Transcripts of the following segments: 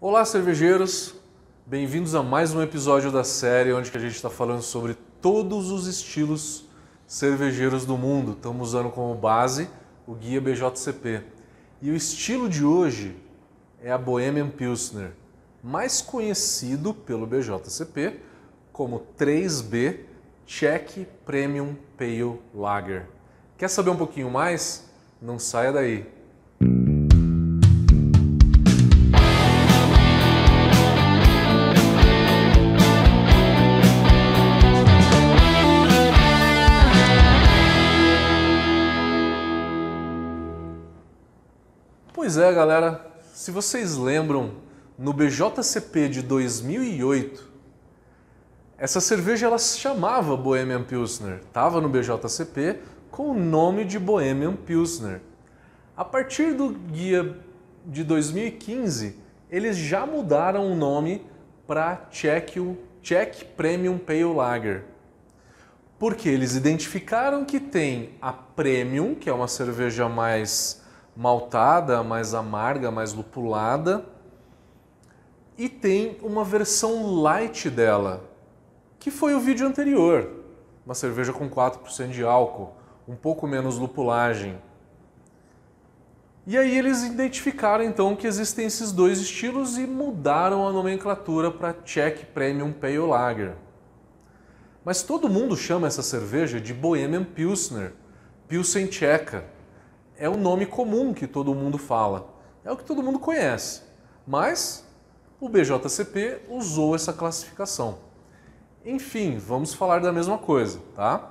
Olá, cervejeiros! Bem-vindos a mais um episódio da série onde a gente está falando sobre todos os estilos cervejeiros do mundo. Estamos usando como base o guia BJCP. E o estilo de hoje é a Bohemian Pilsner, mais conhecido pelo BJCP como 3B Czech Premium Pale Lager. Quer saber um pouquinho mais? Não saia daí! Pois é, galera, se vocês lembram, no BJCP de 2008, essa cerveja ela se chamava Bohemian Pilsner, estava no BJCP com o nome de Bohemian Pilsner. A partir do guia de 2015, eles já mudaram o nome para Czech, Czech Premium Pale Lager. Porque eles identificaram que tem a Premium, que é uma cerveja mais maltada, mais amarga, mais lupulada. E tem uma versão light dela, que foi o vídeo anterior. Uma cerveja com 4% de álcool, um pouco menos lupulagem. E aí eles identificaram então que existem esses dois estilos e mudaram a nomenclatura para Czech Premium Pale Lager. Mas todo mundo chama essa cerveja de Bohemian Pilsner, Pilsen tcheca é o nome comum que todo mundo fala, é o que todo mundo conhece. Mas o BJCP usou essa classificação. Enfim, vamos falar da mesma coisa, tá?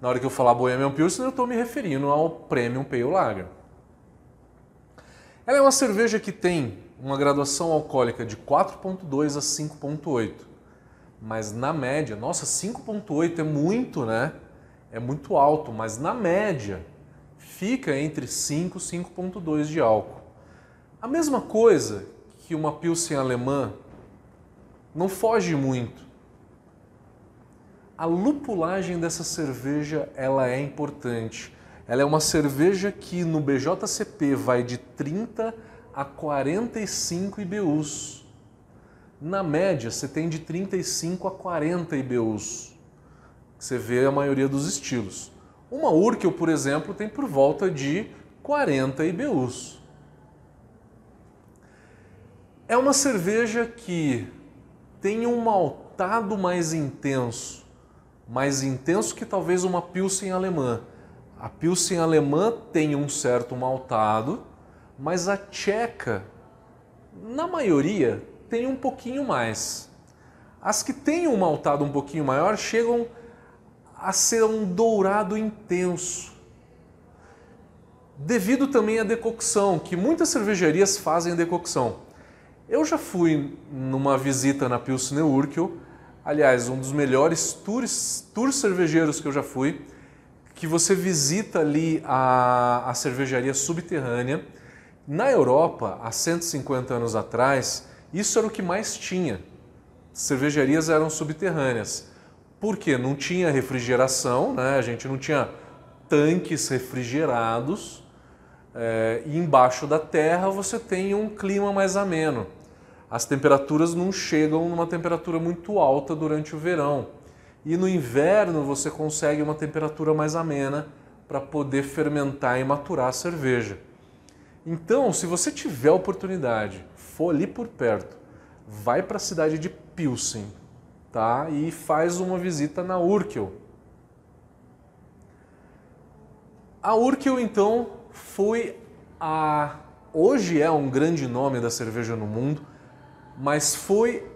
Na hora que eu falar Bohemian Pilsner, eu estou me referindo ao Premium Pale Lager. Ela é uma cerveja que tem uma graduação alcoólica de 4.2 a 5.8. Mas na média, nossa, 5.8 é muito, né? É muito alto, mas na média fica entre 5 e 5,2 de álcool. A mesma coisa que uma Pilsen alemã não foge muito. A lupulagem dessa cerveja ela é importante. Ela é uma cerveja que no BJCP vai de 30 a 45 IBUs. Na média, você tem de 35 a 40 IBUs. Você vê a maioria dos estilos. Uma Urkel, por exemplo, tem por volta de 40 IBUs. É uma cerveja que tem um maltado mais intenso, mais intenso que talvez uma Pilsen alemã. A Pilsen alemã tem um certo maltado, mas a tcheca, na maioria, tem um pouquinho mais. As que têm um maltado um pouquinho maior chegam a ser um dourado intenso. Devido também à decocção, que muitas cervejarias fazem decocção. Eu já fui numa visita na Pilsner Urquell, aliás, um dos melhores tours, tours cervejeiros que eu já fui, que você visita ali a, a cervejaria subterrânea. Na Europa, há 150 anos atrás, isso era o que mais tinha. Cervejarias eram subterrâneas porque não tinha refrigeração, né? a gente não tinha tanques refrigerados, é, e embaixo da terra você tem um clima mais ameno. As temperaturas não chegam numa temperatura muito alta durante o verão. E no inverno você consegue uma temperatura mais amena para poder fermentar e maturar a cerveja. Então, se você tiver oportunidade, for ali por perto, vai para a cidade de Pilsen, tá? e faz uma visita na Urkel. A Urkel, então, foi a. Hoje é um grande nome da cerveja no mundo, mas foi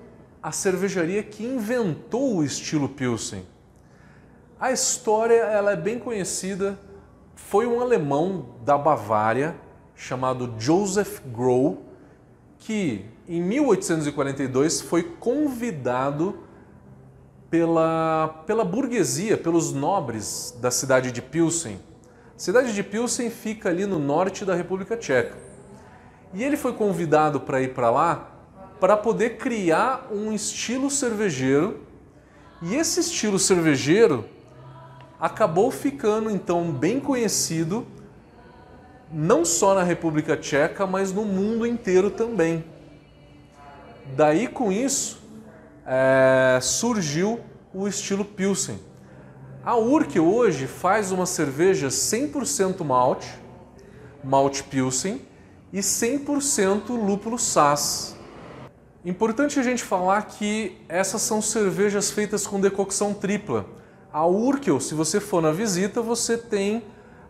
a cervejaria que inventou o estilo Pilsen. A história ela é bem conhecida. Foi um alemão da Bavária chamado Joseph Grohl que em 1842 foi convidado pela, pela burguesia, pelos nobres da cidade de Pilsen. A cidade de Pilsen fica ali no norte da República Tcheca. E ele foi convidado para ir para lá para poder criar um estilo cervejeiro. E esse estilo cervejeiro acabou ficando então bem conhecido não só na República Tcheca, mas no mundo inteiro também. Daí com isso, é, surgiu o estilo Pilsen. A Urk hoje faz uma cerveja 100% malte, malte Pilsen, e 100% lúpulo Sass. Importante a gente falar que essas são cervejas feitas com decocção tripla. A Urkel, se você for na visita, você tem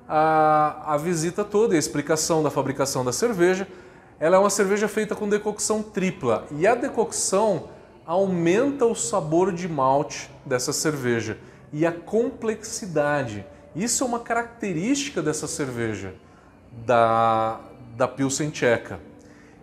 a, a visita toda, a explicação da fabricação da cerveja. Ela é uma cerveja feita com decocção tripla e a decocção aumenta o sabor de malte dessa cerveja e a complexidade. Isso é uma característica dessa cerveja, da, da Pilsen Tcheca.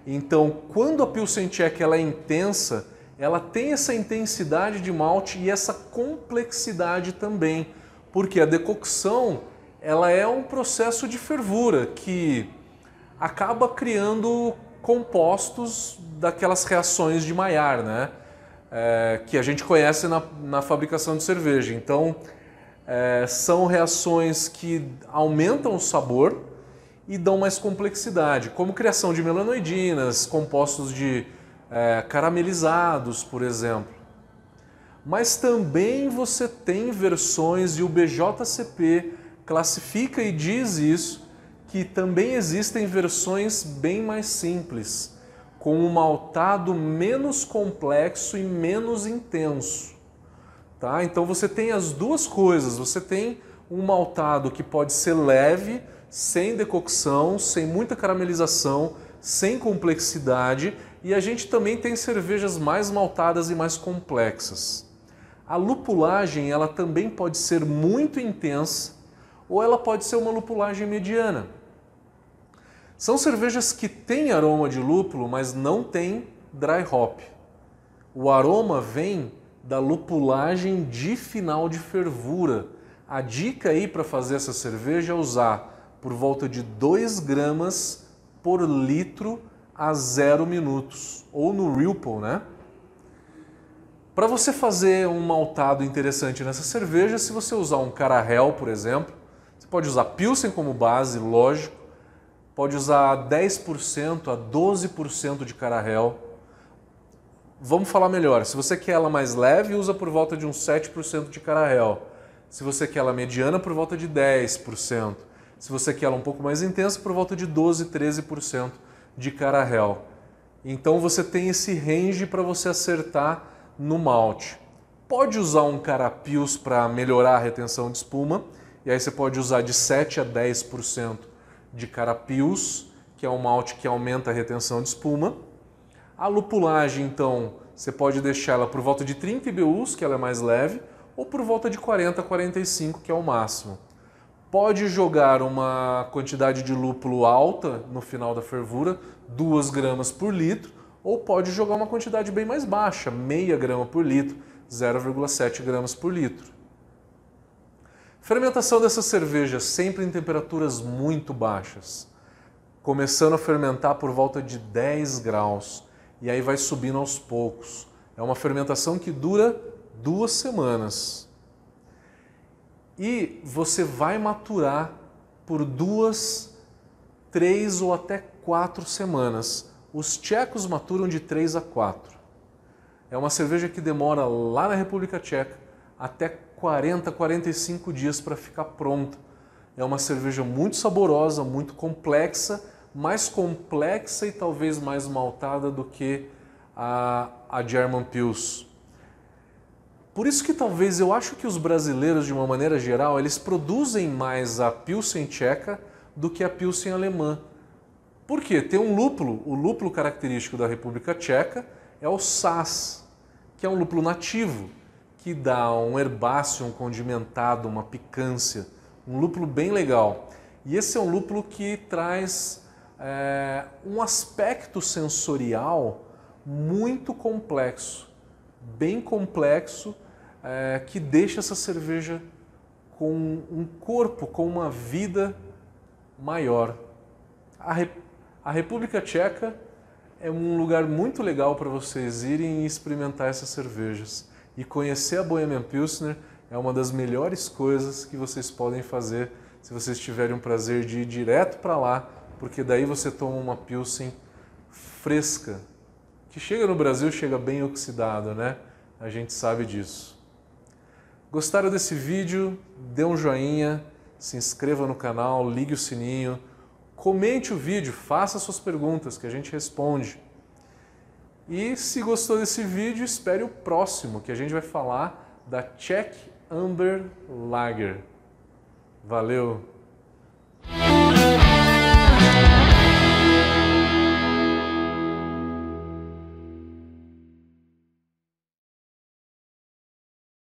Então, quando a Pilsen Tcheca ela é intensa, ela tem essa intensidade de malte e essa complexidade também, porque a decocção ela é um processo de fervura que acaba criando compostos daquelas reações de Maillard, né? é, que a gente conhece na, na fabricação de cerveja. Então, é, são reações que aumentam o sabor e dão mais complexidade, como criação de melanoidinas, compostos de é, caramelizados, por exemplo. Mas também você tem versões, e o BJCP classifica e diz isso, que também existem versões bem mais simples com um maltado menos complexo e menos intenso. Tá? Então você tem as duas coisas, você tem um maltado que pode ser leve, sem decocção, sem muita caramelização, sem complexidade, e a gente também tem cervejas mais maltadas e mais complexas. A lupulagem, ela também pode ser muito intensa ou ela pode ser uma lupulagem mediana. São cervejas que têm aroma de lúpulo, mas não têm dry hop. O aroma vem da lupulagem de final de fervura. A dica aí para fazer essa cerveja é usar por volta de 2 gramas por litro a 0 minutos, ou no Ripple, né? Para você fazer um maltado interessante nessa cerveja, se você usar um carahel, por exemplo, você pode usar Pilsen como base, lógico, pode usar 10% a 12% de carahel. Vamos falar melhor. Se você quer ela mais leve, usa por volta de uns 7% de carahel. Se você quer ela mediana, por volta de 10%. Se você quer ela um pouco mais intensa, por volta de 12, 13% de carahel. Então você tem esse range para você acertar no malte. Pode usar um carapios para melhorar a retenção de espuma, e aí você pode usar de 7 a 10% de Carapios, que é um malte que aumenta a retenção de espuma. A lupulagem, então, você pode deixar ela por volta de 30 IBUs, que ela é mais leve, ou por volta de 40 a 45, que é o máximo. Pode jogar uma quantidade de lúpulo alta no final da fervura, 2 gramas por litro, ou pode jogar uma quantidade bem mais baixa, meia grama por litro, 0,7 gramas por litro. Fermentação dessa cerveja sempre em temperaturas muito baixas, começando a fermentar por volta de 10 graus e aí vai subindo aos poucos. É uma fermentação que dura duas semanas e você vai maturar por duas, três ou até quatro semanas. Os tchecos maturam de três a quatro. É uma cerveja que demora lá na República Tcheca até 40, 45 dias para ficar pronta. É uma cerveja muito saborosa, muito complexa, mais complexa e talvez mais maltada do que a, a German Pils. Por isso que talvez eu acho que os brasileiros, de uma maneira geral, eles produzem mais a Pilsen tcheca do que a Pilsen alemã. Por quê? Tem um lúpulo, o lúpulo característico da República Tcheca é o Sass, que é um lúpulo nativo que dá um herbáceo, um condimentado, uma picância, um lúpulo bem legal. E esse é um lúpulo que traz é, um aspecto sensorial muito complexo, bem complexo, é, que deixa essa cerveja com um corpo, com uma vida maior. A, Re a República Tcheca é um lugar muito legal para vocês irem e experimentar essas cervejas. E conhecer a Bohemian Pilsner é uma das melhores coisas que vocês podem fazer se vocês tiverem o prazer de ir direto para lá, porque daí você toma uma Pilsen fresca, que chega no Brasil chega bem oxidada, né? A gente sabe disso. Gostaram desse vídeo? Dê um joinha, se inscreva no canal, ligue o sininho, comente o vídeo, faça suas perguntas que a gente responde. E se gostou desse vídeo, espere o próximo, que a gente vai falar da Czech Amber Lager. Valeu!